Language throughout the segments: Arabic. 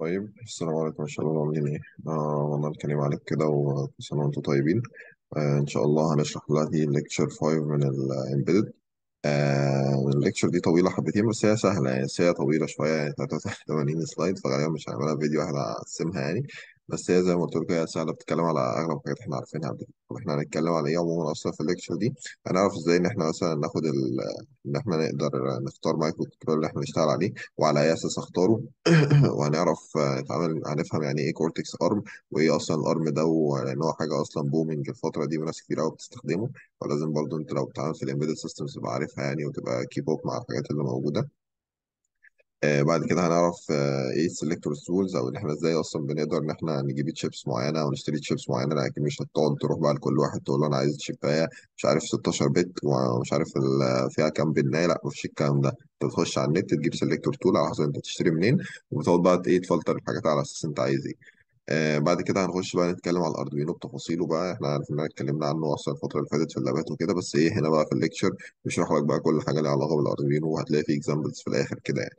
طيب السلام عليكم ان شاء الله عاملين ايه آه والله الكلام عليك كده وكل سنه وانتم طيبين آه ان شاء الله هنشرح دلوقتي ليكتشر 5 من الامبيدد آه الليكتشر دي طويله حبتين بس هي سهله يعني هي طويله شويه يعني 83 سلايد فغالبا مش هعملها فيديو واحد هقسمها يعني بس هي زي ما قلت لكم هي سهله بتتكلم على اغلب الحاجات احنا عارفينها قبل كده طب احنا هنتكلم على ايه عموما اصلا في الليكتشر دي هنعرف ازاي ان احنا مثلا ناخد ال... ان احنا نقدر نختار مايكرو كنترول اللي احنا نشتغل عليه وعلى اي اساس اختاره وهنعرف آه، نتعامل هنفهم يعني ايه كورتكس ارم وايه اصلا الارم ده لان هو حاجه اصلا بومنج الفتره دي وناس كتير قوي بتستخدمه فلازم برضو انت لو بتتعامل في الامبيدد سيستمز تبقى عارفها يعني وتبقى كيب اب مع الحاجات اللي موجوده آه، بعد كده هنعرف آه، ايه السلكتور تولز او ان احنا ازاي اصلا بنقدر ان احنا نجيب تشيبس معينه او نشتري تشيبس معينه لكن اكيد مش هتقعد تروح بقى لكل واحد تقول له انا عايز تشيبايه مش عارف 16 بت ومش عارف فيها كام بالنايه لا مفيش الكلام ده انت بتخش على النت تجيب سلكتور تول على حسب انت تشتري منين وبتقعد بقى ايه تفلتر الحاجات على اساس انت عايز ايه آه بعد كده هنخش بقى نتكلم على الاردوينو بتفاصيله بقى احنا عرفنا ان اتكلمنا عنه اصلا الفتره اللي فاتت في اللابات وكده بس ايه هنا بقى في الليكتشر بشرح لك بقى كل حاجه ليها علاقه بالاردوينو وهتلاقي فيه اكزامبلز في الاخر كده يعني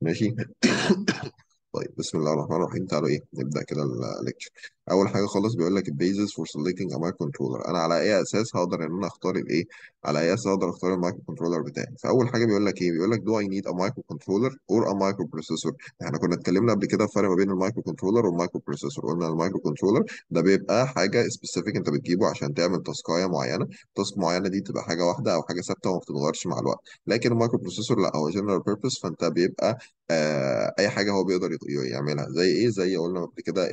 ماشي طيب بسم الله الرحمن الرحيم تعالوا ايه نبدا كده الليكتشر اول حاجه خالص بيقول لك البيزس فور سيلكتنج a mic انا على اي اساس هقدر ان انا اختار الايه على اي اساس هقدر اختار المايك كنترولر بتاعي فاول حاجه بيقول لك ايه بيقول لك do I need a microcontroller or a microprocessor احنا يعني كنا اتكلمنا قبل كده الفرق ما بين المايكرو كنترولر والمايكرو بروسيسور قلنا المايكرو كنترولر ده بيبقى حاجه سبيسيفيك انت بتجيبه عشان تعمل تاسكايه معينه تاسك معينه دي تبقى حاجه واحده او حاجه ثابته وما بتتغيرش مع الوقت لكن المايكرو بروسيسور لا هو جنرال بيربز فانت بيبقى آه اي حاجه هو بيقدر يعملها زي ايه زي قلنا قبل كده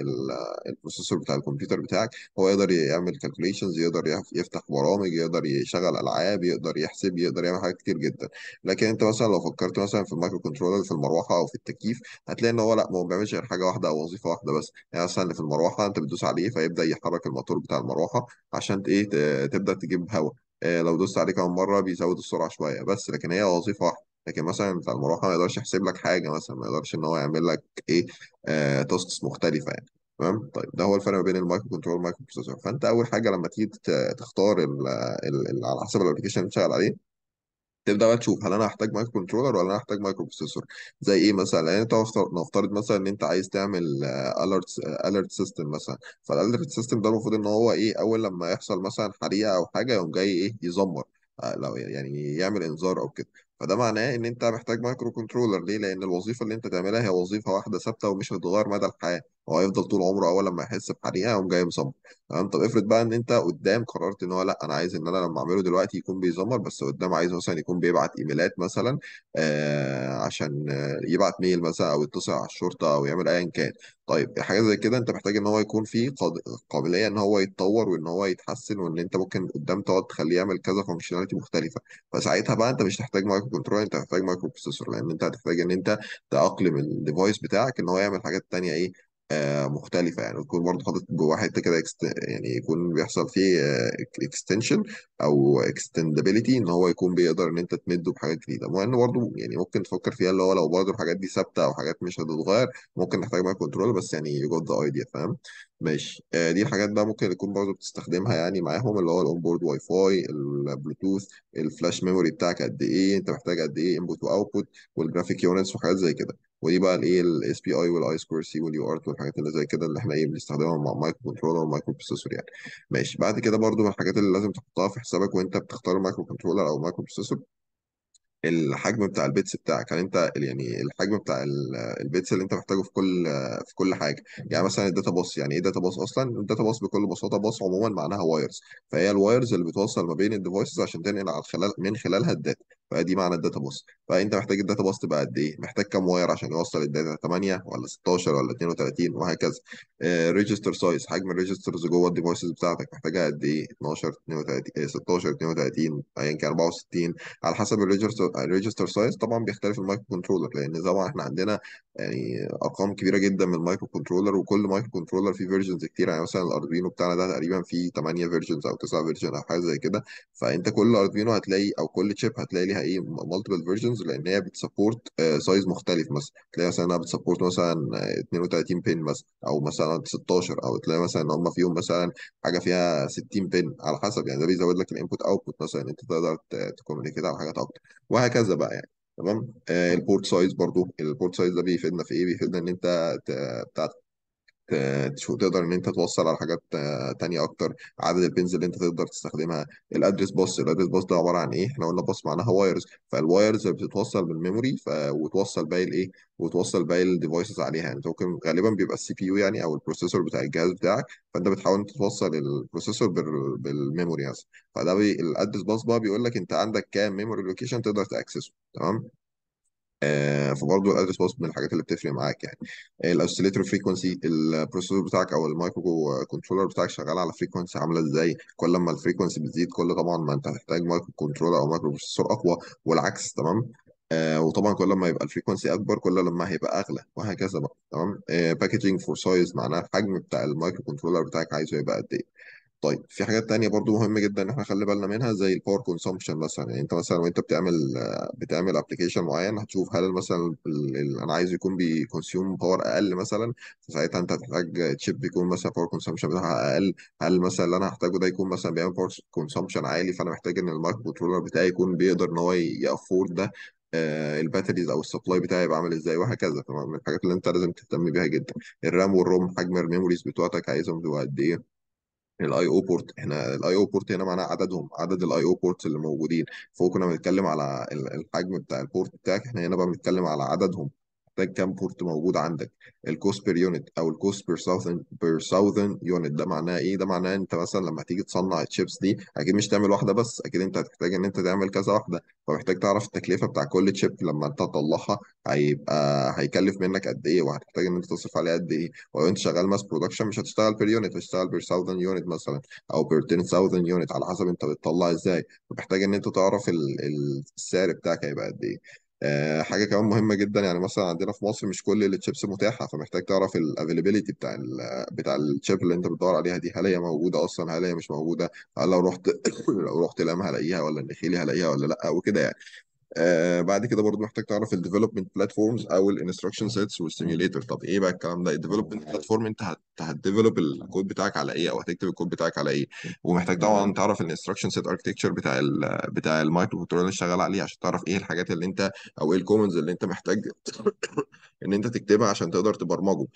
البروسيسور البروسيسور بتاع الكمبيوتر بتاعك هو يقدر يعمل كالكوليشنز يقدر يفتح برامج يقدر يشغل العاب يقدر يحسب يقدر يعمل حاجات كتير جدا لكن انت مثلا لو فكرت مثلا في المايكرو كنترولر في المروحه او في التكييف هتلاقي ان هو لا ما هو بيعملش غير حاجه واحده او وظيفه واحده بس يعني مثلا في المروحه انت بتدوس عليه فيبدا يحرك الموتور بتاع المروحه عشان ايه تبدا تجيب هواء آه، لو دوست عليه كمان مره بيزود السرعه شويه بس لكن هي وظيفه واحده لكن مثلا بتاع المروحه ما يقدرش يحسب لك حاجه مثلا ما يقدرش ان هو يعمل لك ايه آه تاسكس مختلفه يعني تمام طيب ده هو الفرق ما بين المايكرو كنترول والمايكرو بروسيسور فانت اول حاجه لما تيجي تختار الـ الـ الـ على حسب الابلكيشن اللي بتشتغل عليه تبدا بقى تشوف هل انا هحتاج مايكرو كنترولر ولا انا هحتاج مايكرو بروسيسور زي ايه مثلا يعني انت نفترض مثلا ان انت عايز تعمل الارت الارت سيستم مثلا فالاليرت سيستم ده المفروض ان هو ايه اول لما يحصل مثلا حريقه او حاجه يقوم جاي ايه يزمر آه، لو يعني يعمل انذار او كده فده معناه ان انت محتاج مايكرو كنترولر ليه لان الوظيفه اللي انت تعملها هي وظيفه واحده ثابته ومش هتتغير مدى الحياه هو هيفضل طول عمره اول لما يحس بحريقه يقوم جاي مصمر تمام طب افرض بقى ان انت قدام قررت ان هو لا انا عايز ان انا لما اعمله دلوقتي يكون بيزمر بس قدام عايز مثلا يكون بيبعت ايميلات مثلا آه عشان يبعت ميل مثلا او يتصل على الشرطه او يعمل ايا كان طيب حاجه زي كده انت محتاج ان هو يكون فيه قابليه ان هو يتطور وان هو يتحسن وان انت ممكن قدام تقعد تخليه يعمل كذا فانكشناليتي مختلفه فساعتها بقى انت مش هتحتاج مايكرو كنترول انت هتحتاج مايكرو بروسيسور لان انت هتحتاج ان انت تاقلم الديفايس بتاعك ان هو يعمل حاجات تانيه ايه آه، مختلفة يعني وتكون برضه حاطط جواه حتة كده يعني يكون بيحصل فيه اكستنشن آه، أو اكستندابيلتي إن هو يكون بيقدر إن أنت تمده بحاجات جديدة مع انه برضه يعني ممكن تفكر فيها اللي هو لو برضه الحاجات دي ثابتة أو حاجات مش هتتغير ممكن نحتاج بقى كنترول بس يعني يو جوت ذا ايديا فاهم ماشي آه، دي حاجات بقى ممكن تكون برضه بتستخدمها يعني معاهم اللي هو الاون بورد واي فاي البلوتوث الفلاش ميموري بتاعك قد ايه انت محتاج قد ايه انبوت واوتبوت والجرافيك يونتس وحاجات زي كده ودي بقى الايه الاس بي اي والاي سكوير سي واليو ارت والحاجات اللي زي كده اللي احنا ايه بنستخدمها مع مايكرو كنترولر والمايكرو بروسيسور يعني ماشي بعد كده برضه من الحاجات اللي لازم تحطها في حسابك وانت بتختار مايكرو كنترولر او مايكرو بروسيسور الحجم بتاع البيتس بتاعك هل انت يعني الحجم بتاع ال- البيتس اللي انت محتاجه في كل في كل حاجه يعني مثلا الداتا باص يعني ايه داتا باص اصلا الداتا باص بكل بساطه باص عموما معناها وايرز فهي الوايرز اللي بتوصل ما بين الديفايسز عشان تنقل على خلال من خلالها الداتا فدي معنى الداتا بوس فانت محتاج الداتا بوس تبقى قد ايه محتاج كام واير عشان يوصل الداتا 8 ولا 16 ولا 32 وهكذا ريجستر آه، سايز حجم الريجسترز جوه الديفايسز بتاعتك محتاجها قد ايه 12 32 16 32 ايا كان 64 على حسب الريجستر الريجستر سايز طبعا بيختلف المايكرو كنترولر لان طبعا احنا عندنا يعني ارقام كبيره جدا من المايكرو كنترولر وكل مايكرو كنترولر فيه فيرجنز كتير يعني مثلا الاردوينو بتاعنا ده تقريبا فيه 8 فيرجنز او 9 فيرجن او حاجه زي كده فانت كل اردوينو هتلاقي او كل تشيب هتلاقي ليها ايه مالتيبل فيرجنز لان هي بتسبورت سايز آه، مختلف مثلا تلاقي مثلا انها بتسبورت مثلا 32 بن مثلا او مثلا 16 او تلاقي مثلا ان هم فيهم مثلا حاجه فيها 60 بن على حسب يعني ده بيزود لك الانبوت اوتبوت مثلا انت تقدر تكومينيكيت على حاجات اكتر وهكذا بقى يعني تمام آه، البورت سايز برضو البورت سايز ده بيفيدنا في ايه بيفيدنا ان انت بتاع تقدر ان انت توصل على حاجات آه، تانية اكتر عدد البنز اللي انت تقدر تستخدمها الادرس باص الادرس باص ده عباره عن ايه احنا قلنا باص معناها وايرز فالوايرز بتتوصل بالميموري ف... وتوصل باقي الايه وتوصل باقي الديفايسز عليها يعني انت ممكن غالبا بيبقى السي بي يو يعني او البروسيسور بتاع الجهاز بتاعك فانت بتحاول انت توصل البروسيسور بال... بالميموري مثلا فده بي... الادرس باص بقى بيقول لك انت عندك كام ميموري لوكيشن تقدر تاكسسه تمام آه، فبرضه الادرس باص من الحاجات اللي بتفرق معاك يعني الاوسيليتور فريكونسي البروسيسور بتاعك او المايكرو كنترولر بتاعك شغال على فريكونسي عامله ازاي كل ما الفريكونسي بتزيد كل طبعا ما انت هتحتاج مايكرو كنترولر او مايكرو بروسيسور اقوى والعكس تمام آه وطبعا كل ما يبقى الفريكونسي اكبر كل لما هيبقى اغلى وهكذا بقى تمام باكجينج فور سايز معناها الحجم بتاع المايكرو كنترولر بتاعك عايزه يبقى قد ايه طيب في حاجات تانية برضو مهمة جدا ان احنا نخلي بالنا منها زي الباور كونسامبشن مثلا يعني انت مثلا وانت بتعمل بتعمل ابلكيشن معين هتشوف هل مثلا انا عايز يكون بيكونسيوم باور اقل مثلا فساعتها انت هتحتاج تشيب يكون مثلا باور كونسامبشن بتاعها اقل هل مثلا اللي انا هحتاجه ده يكون مثلا بيعمل باور كونسامبشن عالي فانا محتاج ان المايكرو كنترولر بتاعي يكون بيقدر ان هو يأفورد ده آه، الباتريز او السبلاي بتاعي يبقى عامل ازاي وهكذا فمن الحاجات اللي انت لازم تهتم بيها جدا الرام والروم حجم الميموريز بتوعتك عايزهم يبقوا قد ايه الاي او بورت احنا الاي او بورت هنا معناها عددهم عدد الاي او بورتس اللي موجودين فوق كنا بنتكلم على الحجم بتاع البورت بتاعك احنا هنا بقى بنتكلم على عددهم محتاج كام بورت موجود عندك الكوست بير يونت او الكوست بير ساوثن بير ساوثن يونت ده معناه ايه ده معناه انت مثلا لما تيجي تصنع الشيبس دي اكيد مش تعمل واحده بس اكيد انت هتحتاج ان انت تعمل كذا واحده فمحتاج تعرف التكلفه بتاع كل تشيب لما انت تطلعها هيبقى هيكلف منك قد ايه وهتحتاج ان انت تصرف عليه قد ايه ولو انت شغال ماس برودكشن مش هتشتغل بير يونت هتشتغل بير ساوثن يونت مثلا او بير 10000 يونت على حسب انت بتطلع ازاي فمحتاج ان انت تعرف السعر بتاعك هيبقى قد ايه آه، حاجه كمان مهمه جدا يعني مثلا عندنا في مصر مش كل التشيبس متاحه فمحتاج تعرف الافيلابيلتي بتاع الـ بتاع التشيب اللي انت بتدور عليها دي هل هي موجوده اصلا هل هي مش موجوده هل لو رحت لو رحت لام هلاقيها ولا النخيل هلاقيها ولا لا وكده يعني آه، بعد كده برضو محتاج تعرف الديفلوبمنت بلاتفورمز او الانستراكشن سيتس والسيميوليتر طب ايه بقى الكلام ده الديفلوبمنت بلاتفورم انت هت- هتديفلوب الكود بتاعك على ايه او هتكتب الكود بتاعك على ايه ومحتاج طبعا تعرف الانستراكشن سيت اركتكتشر بتاع الـ بتاع المايكرو كنترولر اللي شغال عليه عشان تعرف ايه الحاجات اللي انت او ايه الكومنز اللي انت محتاج ان انت تكتبها عشان تقدر تبرمجه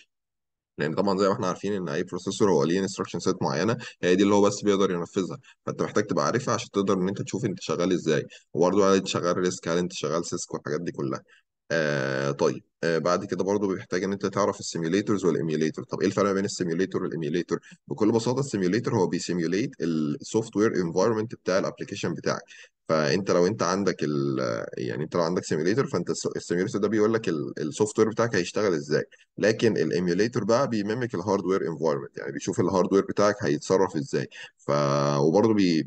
لان طبعا زي ما احنا عارفين ان اي بروسيسور هو ليه انستراكشن سيت معينه هي دي اللي هو بس بيقدر ينفذها فانت محتاج تبقى عارفها عشان تقدر ان انت تشوف انت شغال ازاي وبرده هل انت شغال ريسك هل انت شغال سيسك والحاجات دي كلها آه طيب آه، بعد كده برضه بيحتاج ان انت تعرف السيميوليترز والايميوليتور طب ايه الفرق بين السيميوليتور والايميوليتور بكل بساطه السيميوليتور هو بيسيميوليت السوفت وير انفايرمنت بتاع الابلكيشن بتاعك فانت لو انت عندك ال يعني انت لو عندك سيميوليتور فانت السيميوليتور ده بيقول لك السوفت وير بتاعك هيشتغل ازاي لكن الايميوليتور بقى بيميمك الهاردوير انفايرمنت يعني بيشوف الهاردوير بتاعك هيتصرف ازاي ف وبرضه بي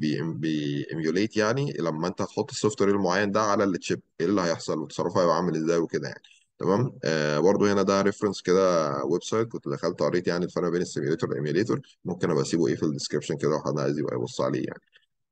بيميوليت يعني لما انت هتحط السوفت وير المعين ده على التشيب ايه اللي هيحصل وتصرفه هيبقى عامل ازاي وكده يعني تمام آه برضو هنا ده ريفرنس كده ويب سايت كنت دخلت قريت يعني الفرق بين السيميوليتور والايميليتور ممكن ابقى اسيبه ايه في الديسكربشن كده لو حد عايز يبقى يبص عليه يعني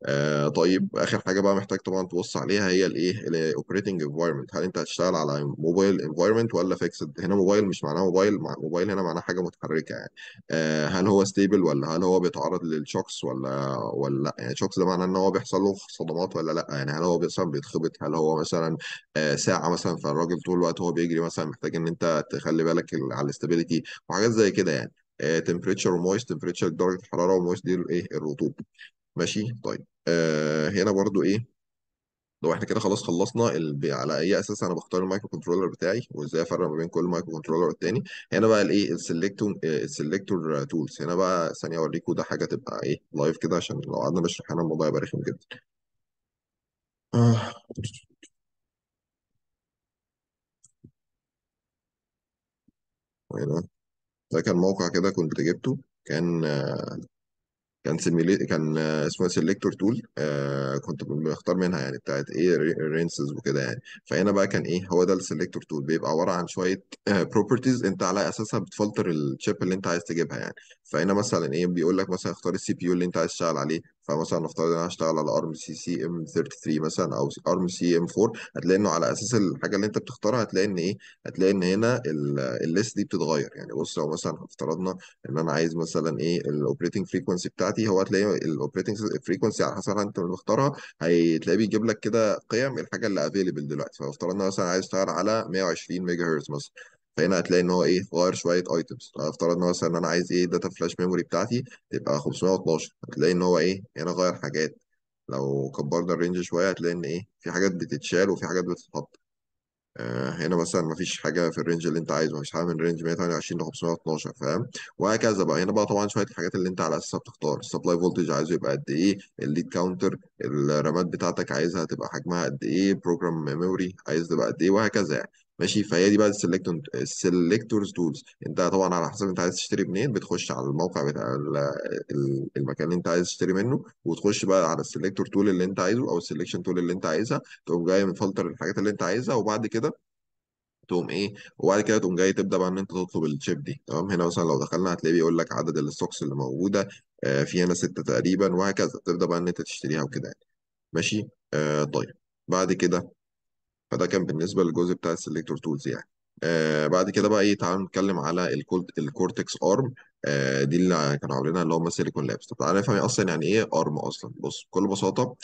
آه طيب اخر حاجه بقى محتاج طبعا تبص عليها هي الايه الاوبريتنج انفايرمنت هل انت هتشتغل على موبايل انفايرمنت ولا فيكسد هنا موبايل مش معناه موبايل مع موبايل هنا معناه حاجه متحركه يعني آه هل هو ستيبل ولا هل هو بيتعرض للشوكس ولا ولا لا يعني شوكس ده معناه ان هو بيحصل له صدمات ولا لا يعني هل هو مثلا بيتخبط هل هو مثلا آه ساعه مثلا فالراجل طول الوقت هو بيجري مثلا محتاج ان انت تخلي بالك على الاستابيليتي وحاجات زي كده يعني تمبريتشر ومويس تمبريتشر درجه الحراره ومويس دي الايه الرطوبه ماشي طيب آه هنا برضو ايه لو احنا كده خلاص خلصنا ال... على اي اساس انا بختار المايكرو كنترولر بتاعي وازاي افرق ما بين كل مايكرو كنترولر والتاني هنا بقى الايه السلكتور السلكتور تولز هنا بقى ثانيه اوريكم ده حاجه تبقى ايه لايف كده عشان لو قعدنا نشرح هنا الموضوع يبقى رخم جدا آه. هنا ده كان موقع كده كنت جبته كان آه، كان سيميلي... كان اسمه سيلكتور إيه، تول آه كنت بختار منها يعني بتاعت ايه رينسز وكده يعني فهنا بقى كان ايه هو ده السيلكتور تول بيبقى عباره عن شويه بروبرتيز آه، انت على اساسها بتفلتر الشيب اللي انت عايز تجيبها يعني فهنا مثلا ايه بيقول لك مثلا اختار السي بي يو اللي انت عايز تشتغل عليه فمثلا نفترض ان انا هشتغل على ارم سي سي ام 33 مثلا او ارم سي ام 4 هتلاقي انه على اساس الحاجه اللي انت بتختارها هتلاقي ان ايه هتلاقي ان هنا الليست دي بتتغير يعني بص لو مثلا افترضنا ان انا عايز مثلا ايه الاوبريتنج فريكونسي بتاعتي هو هتلاقي الاوبريتنج فريكونسي على حسب انت مختارها هتلاقيه بيجيب لك كده قيم الحاجه اللي افيلبل دلوقتي فافترضنا مثلا عايز اشتغل على 120 ميجا هرتز مثلا فهنا هتلاقي ان هو ايه غير شويه ايتمز افترض ان هو مثلا انا عايز ايه داتا فلاش ميموري بتاعتي تبقى 512 هتلاقي ان هو ايه هنا غير حاجات لو كبرنا الرينج شويه هتلاقي ان ايه في حاجات بتتشال وفي حاجات بتتحط آه هنا مثلا مفيش حاجه في الرينج اللي انت عايزه مفيش حاجه من رينج 128 ل 512 فاهم وهكذا بقى هنا بقى طبعا شويه الحاجات اللي انت على اساسها بتختار السبلاي فولتج عايزه يبقى قد ايه الليد كاونتر الرامات بتاعتك عايزها تبقى حجمها قد ايه بروجرام ميموري عايز تبقى قد ايه وهكذا يعني ماشي فهي دي بقى السلكتور السلكتورز تولز انت طبعا على حسب انت عايز تشتري منين بتخش على الموقع بتاع المكان اللي انت عايز تشتري منه وتخش بقى على السلكتور تول اللي انت عايزه او السلكشن تول اللي انت عايزها تقوم جاي من فلتر الحاجات اللي انت عايزها وبعد كده تقوم ايه وبعد كده تقوم جاي تبدا بقى ان انت تطلب الشيب دي تمام هنا مثلا لو دخلنا هتلاقي بيقول لك عدد الستوكس اللي موجوده آه، في هنا سته تقريبا وهكذا تبدا بقى ان انت تشتريها وكده يعني ماشي آه طيب بعد كده فده كان بالنسبه للجزء بتاع السليكتور تولز يعني آه بعد كده بقى ايه تعالوا نتكلم على الكولت الكورتكس ارم آه دي اللي كانوا عاملينها اللي هم سيليكون لابس طب تعالى نفهم اصلا يعني ايه ارم اصلا بص بكل بساطه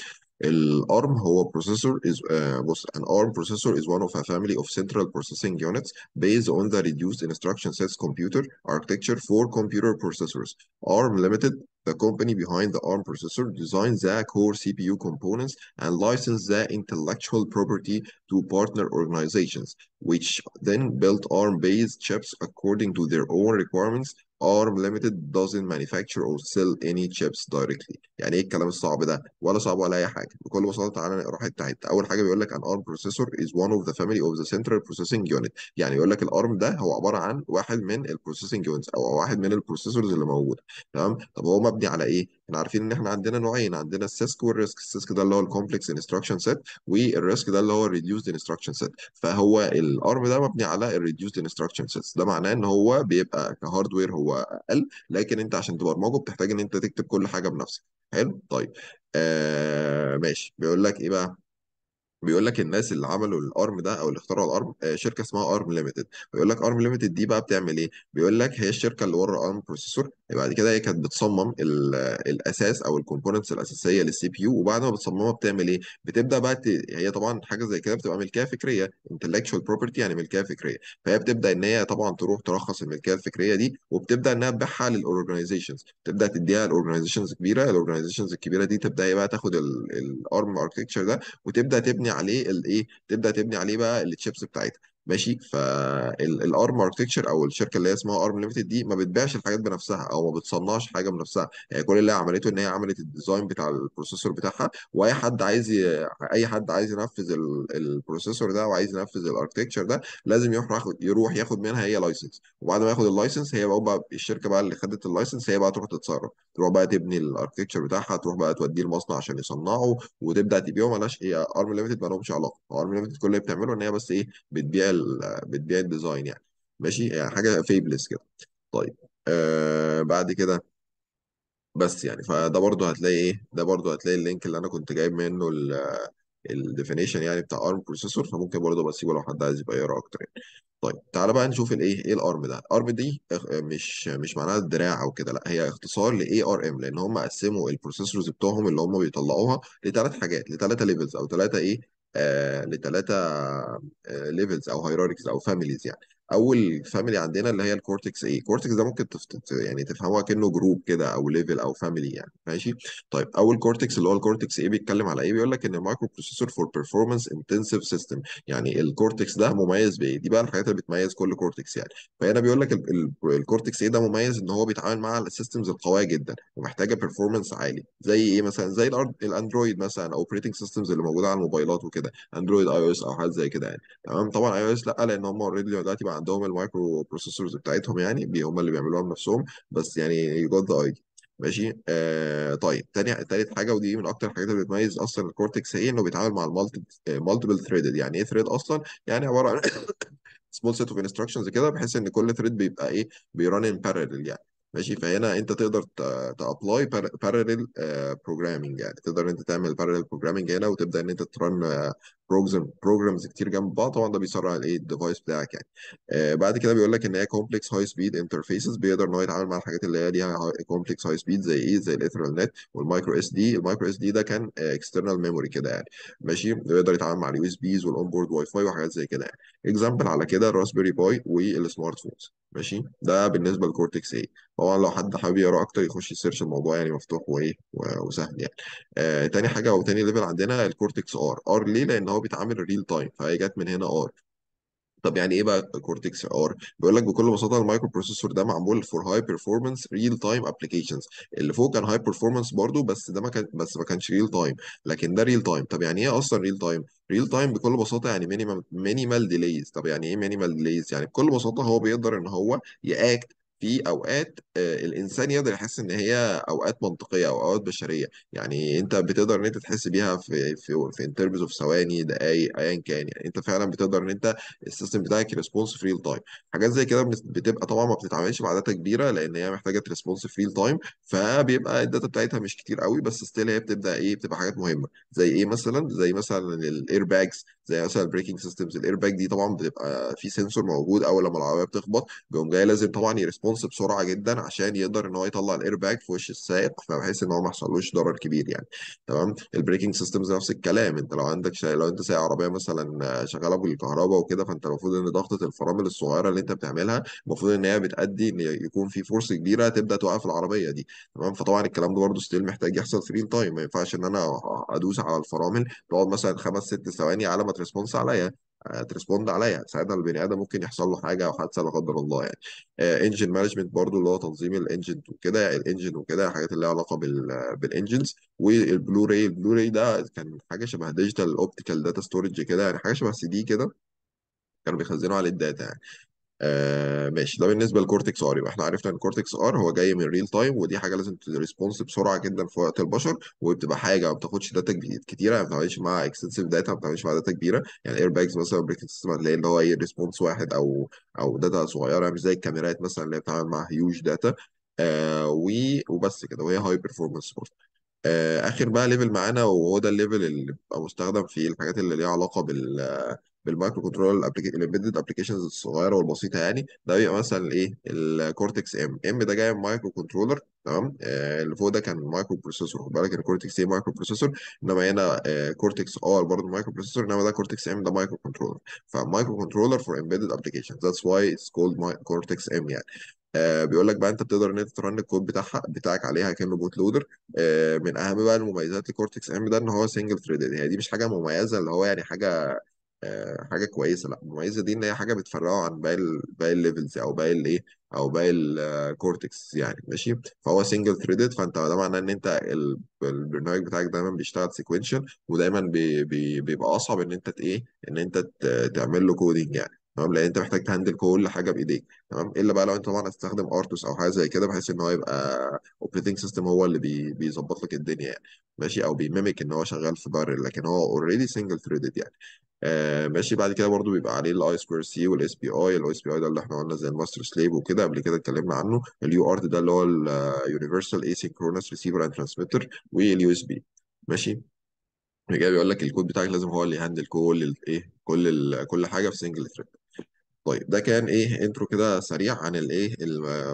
الارم هو processor is uh, an arm processor is one of a family of central processing units based on the reduced instruction sets computer architecture for computer processors arm limited the company behind the arm processor designed the core cpu components and licensed the intellectual property to partner organizations which then build arm based chips according to their own requirements ارم limited doesn't manufacture or sell any chips directly يعني ايه الكلام الصعب ده ولا صعب ولا اي حاجه بكل بساطه تعالى نقرا حته حته اول حاجه بيقول لك an ARM processor is one of the family of the central processing unit يعني يقول لك الارم ده هو عباره عن واحد من البروسيسنج يونتس او واحد من البروسيسورز اللي موجوده تمام طب هو مبني على ايه احنا عارفين ان احنا عندنا نوعين عندنا السيسك والريسك السيسك ده اللي هو الكومبلكس انستراكشن سيت والريسك ده اللي هو الريديوسد انستراكشن سيت فهو الارم ده مبني على الريديوسد انستراكشن سيت ده معناه ان هو بيبقى كهاردوير هو اقل لكن انت عشان تبرمجه بتحتاج ان انت تكتب كل حاجه بنفسك حلو طيب آه ماشي بيقول لك ايه بقى بيقول لك الناس اللي عملوا الارم ده او اللي اخترعوا الارم آه، شركه اسمها ارم ليميتد بيقول لك ارم ليميتد دي بقى بتعمل ايه بيقول لك هي الشركه اللي ورا ارم بروسيسور بعد كده هي كانت بتصمم الاساس او الكومبوننتس الاساسيه للسي بي يو وبعد ما بتصممها بتعمل ايه بتبدا بقى ت... هي طبعا حاجه زي كده بتبقى ملكيه فكريه انتلكشوال بروبرتي يعني ملكيه فكريه فهي بتبدا ان هي طبعا تروح ترخص الملكيه الفكريه دي وبتبدا انها تبيعها للاورجنايزيشنز تبدا تديها لاورجنايزيشنز كبيره الاورجنايزيشنز الكبيره دي تبدا هي إيه بقى تاخد الارم اركتكتشر ده وتبدا تبني عليه الايه تبدا تبني عليه بقى التشيبس بتاعتها ماشي فالارم اركتكتشر او الشركه اللي هي اسمها ارم ليمتد دي ما بتبيعش الحاجات بنفسها او ما بتصنعش حاجه بنفسها يعني كل اللي عملته ان هي عملت الديزاين بتاع البروسيسور بتاعها واي حد عايز ي... اي حد عايز ينفذ ال... البروسيسور ده وعايز ينفذ الاركتكتشر ده لازم يروح ياخد يروح ياخد منها هي لايسنس وبعد ما ياخد اللايسنس هي بقى, بقى الشركه بقى اللي خدت اللايسنس هي بقى تروح تتصرف تروح بقى تبني الاركتكتشر بتاعها تروح بقى توديه المصنع عشان يصنعه وتبدا تبيعه مالهاش هي ارم ليمتد ما لهمش علاقه ارم ليمتد كل اللي بتعمله ان هي بس ايه بتبيع بتبيع الديزاين يعني ماشي يعني حاجه فيبلس كده طيب آه بعد كده بس يعني فده برضو هتلاقي ايه ده برضو هتلاقي اللينك اللي انا كنت جايب منه الديفينيشن يعني بتاع ارم بروسيسور فممكن برضو بسيبه لو حد عايز يبقى يقرا اكتر يعني طيب تعالى بقى نشوف الايه ايه, إيه الارم ده الارم دي مش مش معناها دراع او كده لا هي اختصار لاي ار ام لان هم قسموا البروسيسورز بتوعهم اللي هم بيطلعوها لثلاث حاجات لثلاثه ليفلز او ثلاثه ايه لثلاثه ليفلز آه، او هيراركس او فاميليز يعني اول فاميلي عندنا اللي هي الكورتكس ايه الكورتكس ده ممكن تفت... يعني تفهموها كانه جروب كده او ليفل او فاميلي يعني ماشي طيب اول كورتكس اللي هو الكورتكس ايه بيتكلم على ايه بيقول لك ان المايكرو بروسيسور فور بيرفورمانس انتنسيف سيستم يعني الكورتكس ده مميز بايه دي بقى الحاجات اللي بتميز كل كورتكس يعني فهنا بيقول لك ال- ال- الكورتكس ايه ده مميز ان هو بيتعامل مع السيستمز القويه جدا ومحتاجه بيرفورمانس عالي زي ايه مثلا زي الأر- الاندرويد مثلا اوبريتنج سيستمز اللي موجوده على الموبايلات وكده اندرويد اي او اس او حاجات زي كده يعني تمام طبعا اي او اس لا لان هم اوريدي دلوقتي عندهم المايكرو بروسيسورز بتاعتهم يعني هم اللي بيعملوها بنفسهم بس يعني يو جوت ذا ايديا ماشي آه طيب تاني تالت حاجه ودي من اكتر الحاجات اللي بتميز اصلا الكورتكس هي انه بيتعامل مع المالتيبل ثريدد آه، يعني ايه ثريد اصلا يعني عباره عن سمول سيت اوف انستراكشنز كده بحيث ان كل ثريد بيبقى ايه بيرن ان بارلل يعني ماشي فهنا انت تقدر تابلاي بارلل بروجرامنج يعني تقدر انت تعمل بارلل بروجرامنج هنا وتبدا ان انت ترن آه، بروجرامز كتير جنب بعض طبعا ده بيسرع الايه الديفايس بتاعك يعني آه بعد كده بيقول لك ان هي كومبلكس هاي سبيد انترفيسز بيقدر ان هو يتعامل مع الحاجات اللي هي ليها كومبلكس هاي سبيد زي ايه زي نت والمايكرو اس دي المايكرو اس دي ده كان اكسترنال آه، ميموري كده يعني ماشي بيقدر يتعامل مع اليو اس بيز والاون بورد واي فاي وحاجات زي كده يعني اكزامبل على كده الراسبيري باي والسمارت فونز ماشي ده بالنسبه لكورتكس ايه طبعا لو حد حابب يقرا اكتر يخش يسيرش الموضوع يعني مفتوح وايه وسهل يعني آه تاني حاجه او تاني ليفل عندنا الكورتكس ار ار ليه لان هو هو بيتعامل ريل تايم فهي جت من هنا ار طب يعني ايه بقى كورتكس ار بيقول لك بكل بساطه المايكرو بروسيسور ده معمول فور هاي بيرفورمانس ريل تايم ابلكيشنز اللي فوق كان هاي بيرفورمانس برضو بس ده ما كان بس ما كانش ريل تايم لكن ده ريل تايم طب يعني ايه اصلا ريل تايم ريل تايم بكل بساطه يعني مينيمال مينيمال ديليز طب يعني ايه مينيمال ديليز يعني بكل بساطه هو بيقدر ان هو ياكت في اوقات آه، الانسان يقدر يحس ان هي اوقات منطقيه او اوقات بشريه يعني انت بتقدر ان انت تحس بيها في في في ان اوف ثواني دقائق ايا كان يعني انت فعلا بتقدر ان انت السيستم بتاعك ريسبونس في ريل تايم حاجات زي كده بتبقى طبعا ما بتتعملش داتا كبيره لان هي محتاجه ريسبونس في ريل تايم فبيبقى الداتا بتاعتها مش كتير قوي بس ستيل هي بتبدا ايه بتبقى حاجات مهمه زي ايه مثلا زي مثلا الاير باجز زي مثلا البريكنج سيستمز الاير باج دي طبعا بتبقى في سنسور موجود اول لما العربيه بتخبط بيقوم جاي لازم طبعا يرسبونس الريسبونس بسرعه جدا عشان يقدر ان هو يطلع الاير باك في وش السائق فبحيث ان هو ما يحصلوش ضرر كبير يعني تمام البريكنج سيستمز نفس الكلام انت لو عندك شا... لو انت سايق عربيه مثلا شغاله بالكهرباء وكده فانت المفروض ان ضغطه الفرامل الصغيره اللي انت بتعملها المفروض ان هي بتادي ان يكون في فورس كبيره تبدا توقف العربيه دي تمام فطبعا الكلام ده برده ستيل محتاج يحصل في ريل تايم ما ينفعش ان انا ادوس على الفرامل تقعد مثلا خمس ست ثواني على ما تريسبونس عليا ترسبوند عليا ساعتها البني ادم ممكن يحصل له حاجه او حادثه لا قدر الله يعني انجن آه، مانجمنت برضو اللي هو تنظيم الانجن وكده يعني الانجن وكده الحاجات اللي لها علاقه بالانجنز البلو البلوراي ده كان حاجه شبه ديجيتال اوبتيكال داتا ستورج كده يعني حاجه شبه سي دي كده كانوا بيخزنوا عليه الداتا يعني آه ماشي ده بالنسبه للكورتكس ار يبقى احنا عرفنا ان الكورتكس ار هو جاي من ريل تايم ودي حاجه لازم تريسبونس بسرعه جدا في وقت البشر وبتبقى حاجه ما بتاخدش داتا كتيره ما بتعملش مع اكستنسيف داتا ما بتعملش مع داتا كبيره يعني اير باجز مثلا بريكنج سيستم هتلاقي اللي هو ايه ريسبونس واحد او او داتا صغيره مش زي الكاميرات مثلا اللي بتتعامل مع هيوج داتا آه و... وبس كده وهي هاي بيرفورمانس آه اخر بقى ليفل معانا وهو ده الليفل اللي بيبقى مستخدم في الحاجات اللي ليها علاقه بال بالمايكرو كنترول الامبيدد ابلكيشنز الصغيره والبسيطه يعني ده بيبقى مثلا ايه الكورتكس ام ام ده جاي من مايكرو كنترولر تمام آه، اللي فوق ده كان مايكرو بروسيسور خد بالك الكورتكس اي مايكرو بروسيسور انما هنا كورتكس آه، ار برضه مايكرو بروسيسور انما ده كورتكس ام ده مايكرو كنترولر فمايكرو كنترولر فور امبيدد ابلكيشنز ذاتس واي اتس كولد كورتكس ام يعني آه، بيقول لك بقى انت بتقدر ان انت ترن الكود بتاعها بتاعك عليها كانه بوت لودر من اهم بقى المميزات لكورتكس ام ده ان هو سنجل ثريدد هي دي مش حاجه مميزه اللي هو يعني حاجه آه، حاجه كويسه لا المميزه دي ان هي حاجه بتفرقه عن باقي باقي الليفلز او باقي الايه او باقي الكورتكس آه، يعني ماشي فهو سنجل ثريدد فانت ده معناه ان انت البرنامج بتاعك دايما بيشتغل سيكونشال ودايما بي بي بيبقى اصعب ان انت ايه ان انت تعمل له كودينج يعني تمام لان انت محتاج تهندل كل حاجه بايديك تمام الا بقى لو انت طبعا هتستخدم ارتوس او حاجه زي كده بحيث ان هو يبقى اوبريتنج سيستم هو اللي بي- بيظبط لك الدنيا يعني ماشي او بيميمك ان هو شغال في بارل لكن هو اوريدي سنجل ثريدد يعني آه، ماشي بعد كده برضو بيبقى عليه الاي سكوير سي والاس بي اي الاي اس بي اي ده اللي احنا قلنا زي الماستر سليف وكده قبل كده اتكلمنا عنه اليو ارت ده اللي هو اليونيفرسال اسينكرونس ريسيفر اند ترانسميتر واليو اس بي ماشي جاي بيقول لك الكود بتاعك لازم هو اللي يهندل كل الايه كل الـ كل حاجه في سنجل ثريد طيب ده كان ايه انترو كده سريع عن الايه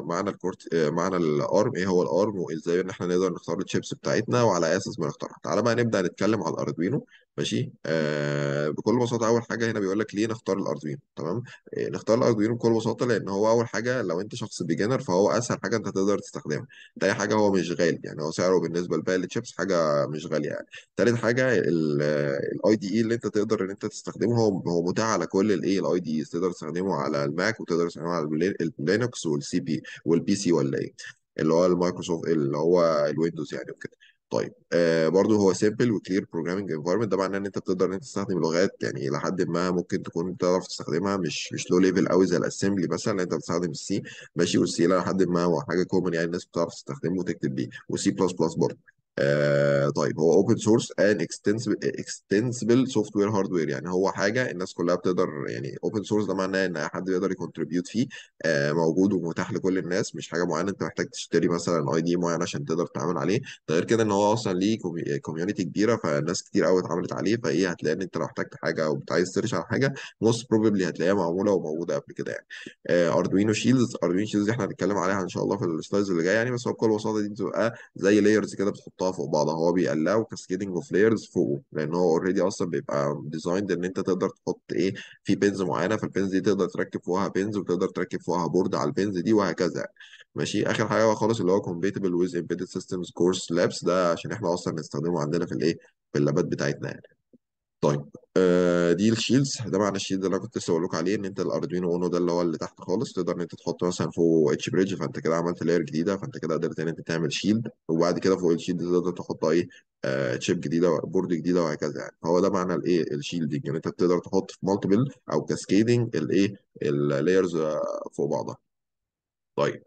معنى الكورت آه، معنى الارم ايه هو الارم وازاي ان احنا نقدر نختار الشيبس بتاعتنا وعلى اساس ما نختارها تعالى بقى نبدا نتكلم على الاردوينو ماشي آه بكل بساطه اول حاجه هنا بيقول لك ليه نختار الاردوينو تمام آه نختار الاردوينو بكل بساطه لان هو اول حاجه لو انت شخص بيجنر فهو اسهل حاجه انت تقدر تستخدمها تاني حاجه هو مش غالي يعني هو سعره بالنسبه لباقي التشيبس حاجه مش غاليه يعني تالت حاجه الاي دي اي e اللي انت تقدر ان انت تستخدمه هو هو متاح على كل الايه الاي دي اي تقدر تستخدمه على الماك وتقدر تستخدمه على اللينكس والسي بي والبي سي ولا ايه اللي هو المايكروسوفت اللي هو الويندوز يعني وكده طيب آه برضو هو سيمبل وكلير بروجرامنج انفايرمنت ده معناه ان انت بتقدر ان انت تستخدم لغات يعني الى حد ما ممكن تكون تعرف تستخدمها مش مش لو ليفل قوي زي الاسمبلي مثلا انت بتستخدم السي ماشي والسي الى حد ما هو حاجه كومن يعني الناس بتعرف تستخدمه وتكتب بيه وسي بلس بلس برضه آه، طيب هو اوبن سورس ان اكستنسبل اكستنسبل سوفت وير هارد وير يعني هو حاجه الناس كلها بتقدر يعني اوبن سورس ده معناه ان اي حد بيقدر يكونتريبيوت فيه آه، موجود ومتاح لكل الناس مش حاجه معينه انت محتاج تشتري مثلا اي دي معين عشان تقدر تتعامل عليه ده غير كده ان هو اصلا ليه كوميونتي آه، كبيره فناس كتير قوي اتعاملت عليه فايه هتلاقي ان انت لو احتجت حاجه او عايز تسيرش على حاجه موست بروبلي هتلاقيها معموله وموجوده قبل كده يعني اردوينو شيلدز اردوينو شيلدز احنا هنتكلم عليها ان شاء الله في السلايدز اللي جايه يعني بس هو بكل بساطه دي بتبقى زي لايرز كده بتحط بيحطها فوق بعضها هو بيقلقه كاسكيدنج اوف لايرز فوقه لان هو اوريدي اصلا بيبقى ديزايند ان انت تقدر تحط ايه في بينز معينه فالبينز دي تقدر تركب فوقها بينز وتقدر تركب فوقها بورد على البينز دي وهكذا يعني. ماشي اخر حاجه بقى خالص اللي هو كومبيتبل ويز امبيدد سيستمز كورس لابس ده عشان احنا اصلا بنستخدمه عندنا في الايه في اللابات بتاعتنا يعني طيب آه دي الشيلدز ده معنى الشيلد اللي انا كنت لسه بقول لك عليه ان انت الاردوينو اونو ده اللي هو اللي تحت خالص تقدر ان انت تحطه مثلا فوق اتش بريدج فانت كده عملت لاير جديده فانت كده قدرت ان انت تعمل شيلد وبعد كده فوق الشيلد تقدر تحط ايه آه تشيب جديده بورد جديده وهكذا يعني هو ده معنى الايه الشيلدنج ان انت بتقدر تحط في مالتيبل او كاسكيدنج الايه اللايرز فوق بعضها طيب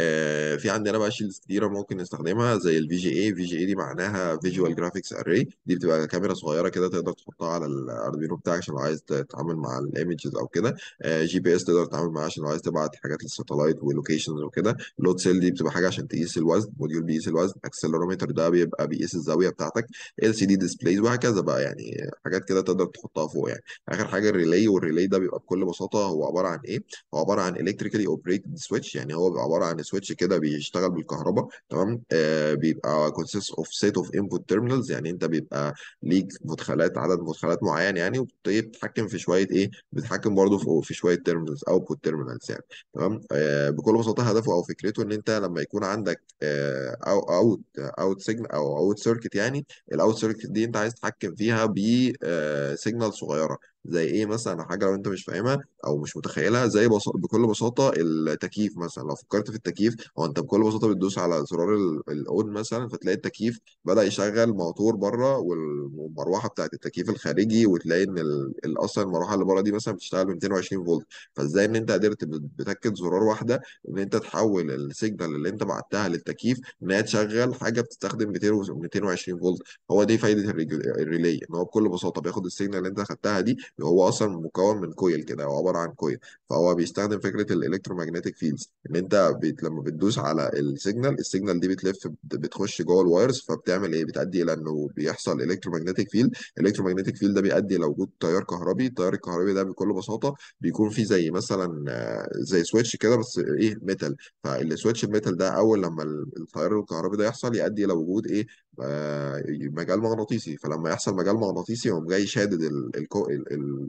آه، في عندنا بقى شيلدز كتيره ممكن نستخدمها زي الفي جي اي في جي اي دي معناها فيجوال جرافيكس اري دي بتبقى كاميرا صغيره كده تقدر تحطها على الاردوينو بتاعك عشان لو عايز تتعامل مع الايمجز او كده جي بي اس تقدر تتعامل معاه عشان لو عايز تبعت حاجات للساتلايت ولوكيشنز وكده لود سيل دي بتبقى حاجه عشان تقيس الوزن موديول بيقيس الوزن اكسلرومتر ده بيبقى بيقيس الزاويه بتاعتك ال سي دي ديسبلايز وهكذا بقى يعني حاجات كده تقدر تحطها فوق يعني اخر حاجه الريلي والريلي ده بيبقى بكل بساطه هو عباره عن ايه هو عباره عن الكتريكالي اوبريتد سويتش يعني هو عباره عن سويتش كده بيشتغل بالكهرباء تمام آه بيبقى كونسيس اوف سيت اوف انبوت تيرمينالز يعني انت بيبقى ليك مدخلات عدد مدخلات معين يعني وبتتحكم في شويه ايه بتتحكم برضه في, في شويه terminals اوتبوت تيرمينالز يعني تمام آه بكل بساطه هدفه او فكرته ان انت لما يكون عندك آه او اوت اوت سيجن او اوت سيركت يعني الاوت سيركت دي انت عايز تتحكم فيها ب سيجنال آه، صغيره زي ايه مثلا حاجه لو انت مش فاهمها او مش متخيلها زي بص... بكل بساطه التكييف مثلا لو فكرت في التكييف هو انت بكل بساطه بتدوس على زرار الاون مثلا فتلاقي التكييف بدا يشغل موتور بره والمروحه بتاعت التكييف الخارجي وتلاقي ان ال... ال- اصلا المروحه اللي بره دي مثلا بتشتغل ب 220 فولت فازاي ان انت قدرت بتاكد زرار واحده ان انت تحول السيجنال اللي انت بعتها للتكييف ان هي تشغل حاجه بتستخدم 220 فولت هو دي فايده الريلي ان هو بكل بساطه بياخد السيجنال اللي انت خدتها دي هو اصلا مكون من كويل كده هو عباره عن كويل فهو بيستخدم فكره الالكترومagnetic فيلدز ان انت بيت لما بتدوس على السيجنال السيجنال دي بتلف بتخش جوه الوايرز فبتعمل ايه بتؤدي الى انه بيحصل الكترومagnetic فيلد الالكترومagnetic فيلد ده بيؤدي الى وجود تيار كهربي التيار الكهربي ده بكل بساطه بيكون فيه زي مثلا آه، زي سويتش كده بس ايه ميتال فالسويتش الميتال ده اول لما التيار الكهربي ده يحصل يؤدي الى وجود ايه آه، مجال مغناطيسي فلما يحصل مجال مغناطيسي يقوم جاي شادد الكو...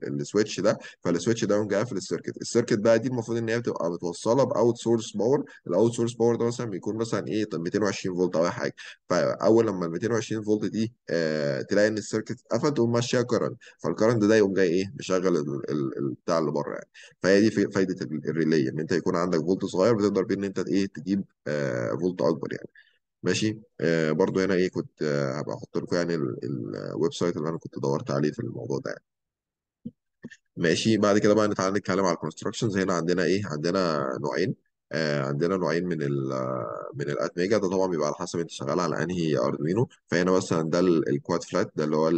السويتش ده فالسويتش ده يقوم قافل السيركت السيركت بقى دي المفروض ان هي بتبقى متوصله باوت سورس باور الاوت سورس باور ده مثلا بيكون مثلا ايه 220 فولت او اي حاجه فاول لما ال 220 فولت دي آه تلاقي ان السيركت اتقفل تقوم ماشيه كرنت فالكرنت ده يقوم جاي ايه مشغل البتاع اللي بره يعني فهي دي فايده الريلي ان انت يكون عندك فولت صغير بتقدر بيه ان انت ايه تجيب آه فولت اكبر يعني ماشي آه برضو هنا ايه كنت آه هبقى احط لكم يعني الويب سايت اللي انا كنت دورت عليه في الموضوع ده يعني. ماشي بعد كده بقى تعالى نتكلم على الكونستراكشنز هنا عندنا ايه عندنا نوعين آه عندنا نوعين من الـ من الاتميجا ده طبعا بيبقى على حسب انت شغال على انهي اردوينو فهنا مثلا ده الكواد فلات ده اللي هو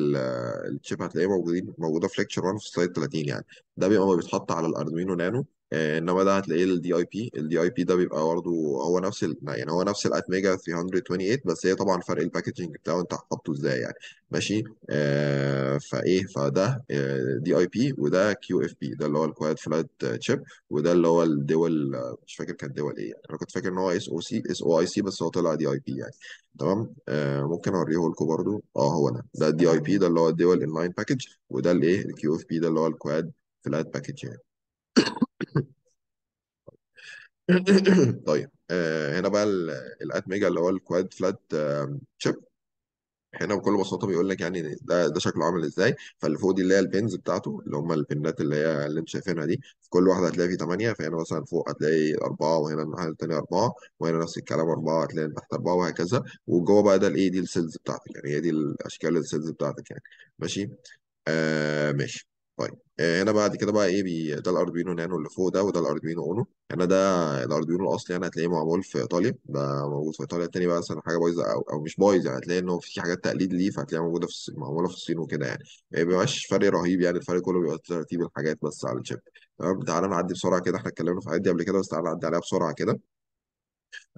الشيب هتلاقيه موجودين موجوده في ليكتشر 1 في سلايد 30 يعني ده بيبقى بيتحط على الاردوينو نانو انما ده هتلاقيه الدي اي بي الدي اي بي ده بيبقى برضه هو نفس ال... يعني هو نفس الات ميجا 328 بس هي طبعا فرق الباكجنج بتاعه انت حاطه ازاي يعني ماشي آه فايه فده دي اي بي وده كيو اف بي ده اللي هو الكواد فلات تشيب وده اللي هو الدول مش فاكر كانت دول ايه يعني انا كنت فاكر ان هو اس او سي اس او اي سي بس هو طلع دي اي بي يعني تمام آه ممكن اوريه لكم برضه اه هو ده ده الدي اي بي ده اللي هو الدول ان لاين باكج وده الايه الكيو اف بي ده اللي هو الكواد فلات باكج يعني طيب آه هنا بقى الات ميجا اللي هو الكواد فلات شيب هنا بكل بساطه بيقول لك يعني ده ده شكله عامل ازاي فاللي فوق دي اللي هي البنز بتاعته اللي هم البنات اللي هي اللي انتم شايفينها دي في كل واحده هتلاقي فيه 8 فهنا مثلا فوق هتلاقي 4 وهنا الناحيه الثانيه 4 وهنا نفس الكلام 4 هتلاقي تحت 4 وهكذا وجوه بقى ده الايه دي السيلز بتاعتك يعني هي دي الاشكال السيلز بتاعتك يعني ماشي آه ماشي طيب آه، هنا بعد كده بقى ايه بي... ده الاردوينو نانو اللي فوق ده وده الاردوينو اونو هنا ده الاردوينو الاصلي يعني هتلاقيه معمول في ايطاليا ده موجود في ايطاليا التاني بقى مثلا حاجه بايظه او او مش بايظ يعني هتلاقي ان هو في حاجات تقليد ليه فهتلاقيها موجوده في معموله في الصين وكده يعني ما بيبقاش فرق رهيب يعني الفرق كله بيبقى ترتيب الحاجات بس على الشيب تمام تعالى نعدي بسرعه كده احنا اتكلمنا في الحاجات دي قبل كده بس تعالى نعدي عليها بسرعه كده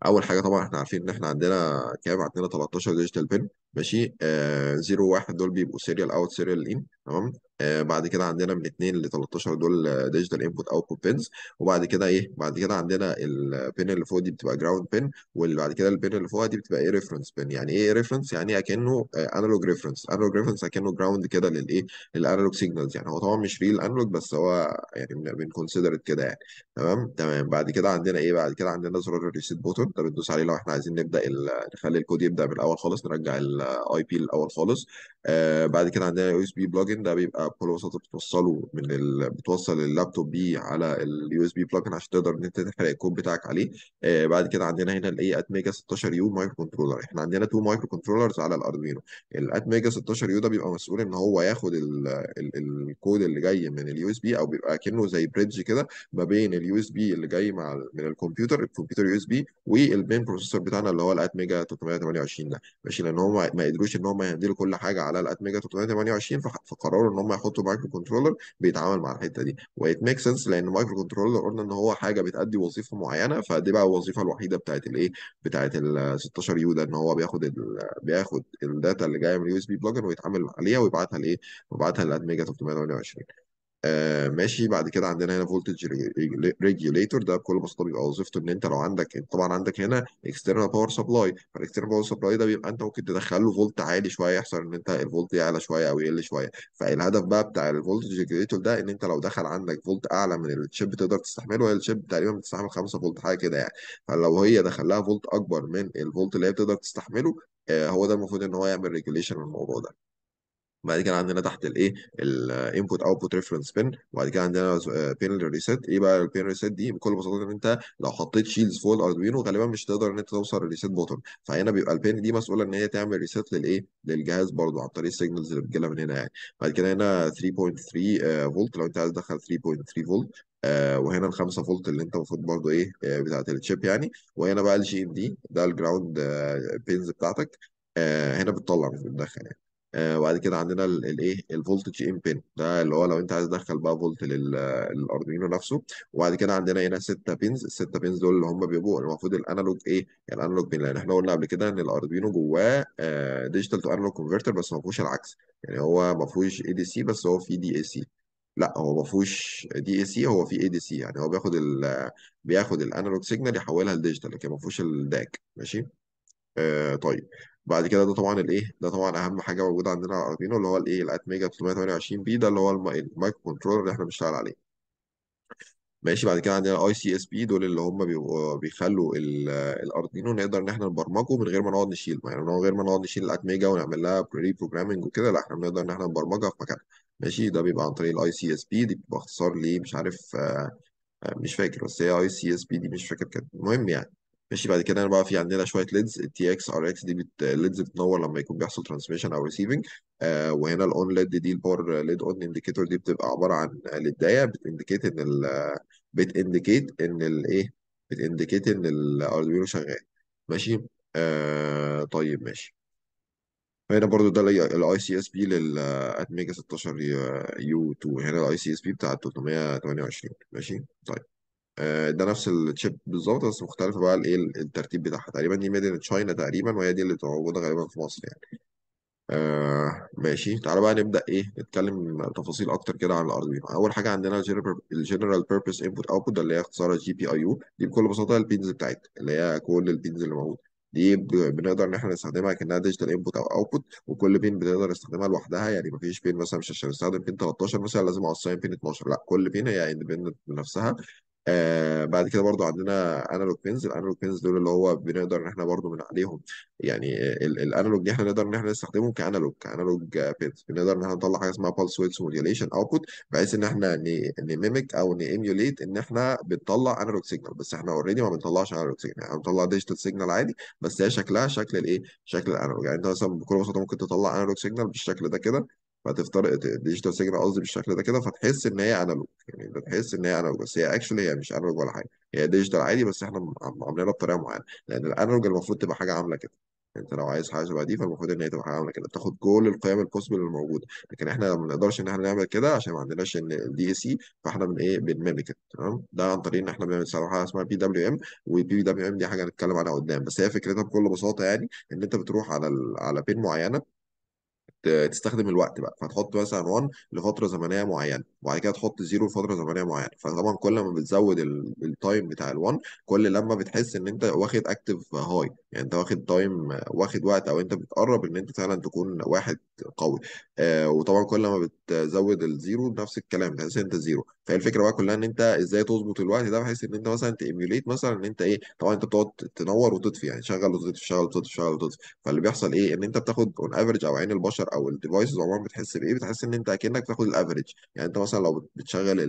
اول حاجه طبعا احنا عارفين ان احنا عندنا كام عندنا 13 ديجيتال بن ماشي آه 0 1 دول بيبقوا سيريال اوت سيريال ان تمام آه بعد كده عندنا من 2 ل 13 دول ديجيتال انبوت اوتبوت بنز وبعد كده ايه بعد كده عندنا البن اللي فوق دي بتبقى جراوند بن واللي بعد كده البن اللي فوقها دي بتبقى ايه ريفرنس بن يعني ايه ريفرنس يعني اكنه انالوج ريفرنس انالوج ريفرنس اكنه جراوند كده للايه للانالوج سيجنالز يعني هو طبعا مش ريل انالوج بس هو يعني بنكونسيدر كده يعني تمام تمام بعد كده عندنا ايه بعد كده عندنا زرار الريسيت بوتون نقدر ندوس عليه لو احنا عايزين نبدا نخلي الكود يبدا من الاول خالص نرجع الاي بي الاول خالص آه بعد كده عندنا يو اس بي بلجن ده بيبقى بكل بساطه بتوصله من ال... بتوصل اللابتوب بيه على اليو اس بي بلجن عشان تقدر ان انت تحرق الكود بتاعك عليه آه بعد كده عندنا هنا الاي ات ميجا 16 يو مايكرو كنترولر احنا عندنا تو مايكرو كنترولرز على الاردوينو الات ميجا 16 يو ده بيبقى مسؤول ان هو ياخد ال... ال... الكود اللي جاي من اليو اس بي او بيبقى كانه زي بريدج كده ما بين اليو اس بي اللي جاي مع من الكمبيوتر الكمبيوتر يو اس بي والمين بروسيسور بتاعنا اللي هو الات ميجا 328 ده ماشي لان هم ما قدروش ان هم يهندلوا كل حاجه على الات ميجا 328 فقرروا ان هم يحطوا مايكرو كنترولر بيتعامل مع الحته دي وات ميك سنس لان المايكرو كنترولر قلنا ان هو حاجه بتادي وظيفه معينه فدي بقى الوظيفه الوحيده بتاعت الايه بتاعت ال 16 يو ده ان هو بياخد الـ بياخد الداتا اللي جايه من اليو اس بي بلجن ويتعامل عليها ويبعتها لايه ويبعتها للات ميجا 328 آه، ماشي بعد كده عندنا هنا فولتج ريجيوليتور ده بكل بساطه بيبقى وظيفته ان انت لو عندك طبعا عندك هنا اكسترنال باور سبلاي فالاكسترنال باور سبلاي ده بيبقى انت ممكن تدخل له فولت عالي شويه يحصل ان انت الفولت يعلى شويه او يقل شويه فالهدف بقى بتاع الفولتج ريجيوليتور ده ان انت لو دخل عندك فولت اعلى من الشيب تقدر تستحمله هي الشيب تقريبا بتستحمل 5 فولت حاجه كده يعني فلو هي دخل لها فولت اكبر من الفولت اللي هي بتقدر تستحمله آه، هو ده المفروض ان هو يعمل ريجوليشن للموضوع ده بعد كده عندنا تحت الايه الانبوت اوتبوت ريفرنس بين وبعد كده عندنا بين ريسيت آه، ايه بقى البين ريسيت دي بكل بساطه ان انت لو حطيت شيلز فوق الاردوينو غالبا مش هتقدر ان انت توصل للريسيت بوتن فهنا بيبقى البين دي مسؤوله ان هي تعمل ريسيت للايه للجهاز برضو عن طريق السيجنالز اللي بتجيلها من هنا يعني بعد كده هنا 3.3 فولت آه، لو انت عايز تدخل 3.3 فولت آه، وهنا ال 5 فولت اللي انت المفروض برضو ايه بتاعت الشيب يعني وهنا بقى الجي ام دي ده الجراوند بينز بتاعتك هنا بتطلع مش بتدخل يعني آه، وبعد كده عندنا الايه الفولتج ان بين ده اللي هو لو انت عايز تدخل بقى فولت للاردوينو نفسه وبعد كده عندنا هنا سته بينز السته بينز دول اللي هم بيبقوا المفروض الانالوج ايه الانالوج بين لان احنا قلنا قبل كده ان الاردوينو جواه ديجيتال تو انالوج كونفرتر بس ما فيهوش العكس يعني هو ما فيهوش اي دي سي بس هو فيه دي اي سي لا هو ما فيهوش دي اي سي هو فيه اي دي سي يعني هو بياخد الـ بياخد الانالوج سيجنال يحولها لديجيتال لكن ما فيهوش الداك ماشي آه طيب بعد كده ده طبعا الايه ده طبعا اهم حاجه موجوده عندنا على الاردينو اللي هو الايه الاتميجا 328 بي ده اللي هو الم- المايكرو كنترولر اللي احنا بنشتغل عليه ماشي بعد كده عندنا الاي سي اس بي دول اللي هم بيبقوا بيخلوا الاردينو الاردوينو نقدر ان احنا نبرمجه من غير ما نقعد نشيل يعني من غير ما نقعد نشيل الاتميجا ونعمل لها بري بروجرامنج وكده لا احنا بنقدر ان احنا نبرمجها في مكانها ماشي ده بيبقى عن طريق الاي سي اس بي دي باختصار ليه مش عارف آه، آه، مش فاكر بس هي اي سي اس بي دي مش فاكر كانت المهم يعني ماشي بعد كده انا بقى في عندنا شويه ليدز التي اكس ار اكس دي بت ليدز بتنور لما يكون بيحصل ترانسميشن او ريسيفنج آه وهنا الاون ليد دي الباور ليد اون انديكيتور دي بتبقى عباره عن للدايه بتنديكيت ان ال بتنديكيت ان الايه بتنديكيت ان الاردوينو شغال ماشي آه طيب ماشي هنا برضو ده الاي سي اس بي للاتميجا 16 يو 2 هنا الاي سي اس بي بتاع 328 ماشي طيب آه، ده نفس الشيب بالظبط بس مختلفة بقى الايه الترتيب بتاعها تقريبا دي ميدن تشاينا تقريبا وهي دي اللي موجودة غالبا في مصر يعني آه ماشي تعالى بقى نبدأ ايه نتكلم تفاصيل اكتر كده عن الاردوينو اول حاجة عندنا الجنرال بيربز انبوت اوتبوت ده اللي هي اختصار جي بي اي يو دي بكل بساطة البينز بتاعتنا اللي هي كل البينز اللي موجودة دي بنقدر ان احنا نستخدمها كانها ديجيتال انبوت او اوتبوت وكل بين بنقدر نستخدمها لوحدها يعني مفيش بين مثلا مش عشان نستخدم بين 13 مثلا لازم اوصل بين 12 لا كل بين هي اندبندنت بنفسها آه بعد كده برضو عندنا انالوج بينز الانالوج بينز دول اللي هو بنقدر ان احنا برضو من عليهم يعني الانالوج دي احنا نقدر ان احنا نستخدمه كانالوج كانالوج بينز بنقدر ان احنا نطلع حاجه اسمها بالس ويتس modulation اوتبوت بحيث ان احنا نميمك او نيميوليت ان احنا بنطلع انالوج سيجنال بس احنا اوريدي ما بنطلعش انالوج سيجنال احنا بنطلع ديجيتال سيجنال عادي بس هي شكلها شكل الايه شكل الانالوج يعني انت مثلا بكل بساطه ممكن تطلع انالوج سيجنال بالشكل ده كده فتفترق الديجيتال سيجنال قصدي بالشكل ده كده فتحس ان هي انالوج يعني بتحس ان هي انالوج بس هي اكشولي هي مش انالوج ولا حاجه هي ديجيتال عادي بس احنا عاملينها بطريقه معينه لان الانالوج المفروض تبقى حاجه عامله كده انت لو عايز حاجه شبه دي فالمفروض ان هي تبقى حاجه عامله كده بتاخد كل القيم البوسبل اللي موجوده لكن احنا ما بنقدرش ان احنا نعمل كده عشان ما عندناش الدي اي سي فاحنا بن ايه بنميميك تمام ده عن طريق ان احنا بنعمل حاجه اسمها بي دبليو ام والبي دبليو ام دي حاجه هنتكلم عنها قدام بس هي فكرتها بكل بساطه يعني ان انت بتروح على على بين معينه تستخدم الوقت بقى فتحط مثلا 1 لفتره زمنيه معينه وبعد كده تحط 0 لفتره زمنيه معينه فطبعا كل ما بتزود التايم بتاع ال1 كل لما بتحس ان انت واخد اكتف هاي يعني انت واخد تايم واخد وقت او انت بتقرب ان انت فعلا تكون واحد قوي آه وطبعا كل ما بت تزود الزيرو بنفس الكلام بحيث انت زيرو فهي الفكره بقى كلها ان انت ازاي تظبط الوقت ده بحيث ان انت مثلا تيميوليت مثلا ان انت ايه طبعا انت بتقعد تنور وتطفي يعني شغل وتطفي شغل وتطفي شغل وتطفي فاللي بيحصل ايه ان انت بتاخد اون افريج او عين البشر او الديفايسز عموما بتحس بايه بتحس ان انت اكنك بتاخد الافريج يعني انت مثلا لو بتشغل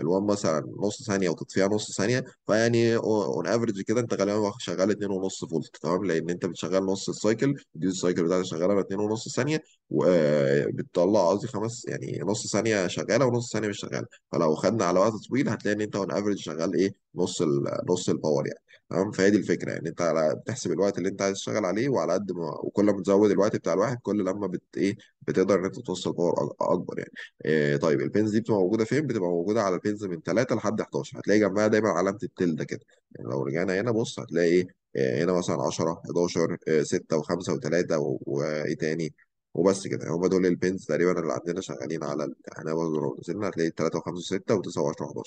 الوان مثلا نص ثانيه وتطفيها نص ثانيه فيعني اون افريج كده انت غالبا شغال 2.5 فولت تمام لان انت بتشغل نص السايكل دي السايكل بتاعتك شغاله 2.5 ثانيه وبتطلع قصدي 5 نص يعني نص ثانيه شغاله ونص ثانيه مش شغاله فلو خدنا على وقت طويل هتلاقي ان انت اون افريج شغال ايه نص الـ نص الباور يعني تمام فهي دي الفكره يعني انت على بتحسب الوقت اللي انت عايز تشتغل عليه وعلى قد ما وكل ما بتزود الوقت بتاع الواحد كل لما بت ايه بتقدر ان انت توصل باور اكبر يعني إيه طيب البنز دي بتبقى موجوده فين؟ بتبقى موجوده على البنز من 3 لحد 11 هتلاقي جنبها دايما علامه التلده كده يعني لو رجعنا هنا بص هتلاقي ايه آه، هنا مثلا 10 11 6 و5 و3 وايه تاني وبس كده هما دول البينز تقريبا اللي عندنا شغالين على احنا برضه لو نزلنا هتلاقي 3 و5 و6 و9 و10 و11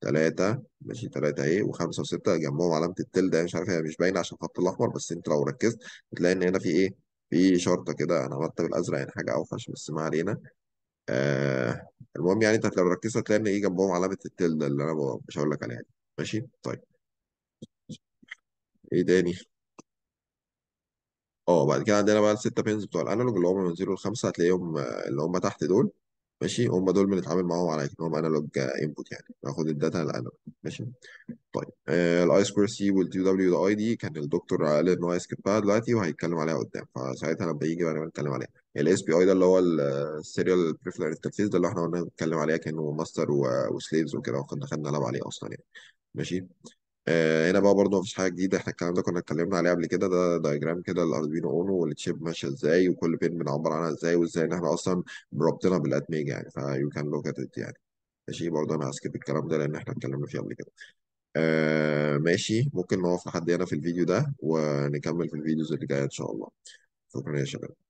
3 ماشي 3 اهي و5 و6 جنبهم علامة التل ده مش عارف هي مش باينة عشان خط الأحمر بس أنت لو ركزت هتلاقي إن هنا في إيه؟ في شرطة كده أنا عملتها بالأزرق يعني حاجة أوحش بس ما علينا آه المهم يعني أنت لو ركزت هتلاقي إن إيه جنبهم علامة التل ده اللي أنا مش هقول لك عليها ماشي طيب إيه تاني؟ اه بعد كده عندنا بقى الستة بينز بتوع الانالوج اللي هم من زيرو لخمسة هتلاقيهم آه، اللي هم تحت دول ماشي هم دول بنتعامل معاهم على انهم انالوج انبوت آه، يعني ناخد الداتا الانالوج ماشي طيب الاي سكوير سي والتي دبليو اي دي كان الدكتور قال ان هو هيسكبها دلوقتي وهيتكلم عليها قدام فساعتها لما يجي بقى نتكلم عليها الاس بي اي ده اللي هو السيريال بريفلر انترفيس ده اللي احنا قلنا نتكلم عليها كانه ماستر وسليفز آه، وكده وكنا خدنا لعب عليه اصلا يعني ماشي آه، هنا بقى برضه مفيش حاجة جديدة احنا الكلام ده كنا اتكلمنا عليه قبل كده ده دايجرام كده الاردوينو أونو والتشيب ماشية ازاي وكل بين بنعبر عنها ازاي وازاي ان احنا أصلا مربطينها بالأتميج يعني يو كان لوك ات ات يعني ماشي برضه أنا هسكيب الكلام ده لأن احنا اتكلمنا فيه قبل كده آه ماشي ممكن نقف لحد هنا في الفيديو ده ونكمل في الفيديوز اللي جاية إن شاء الله شكرا يا شباب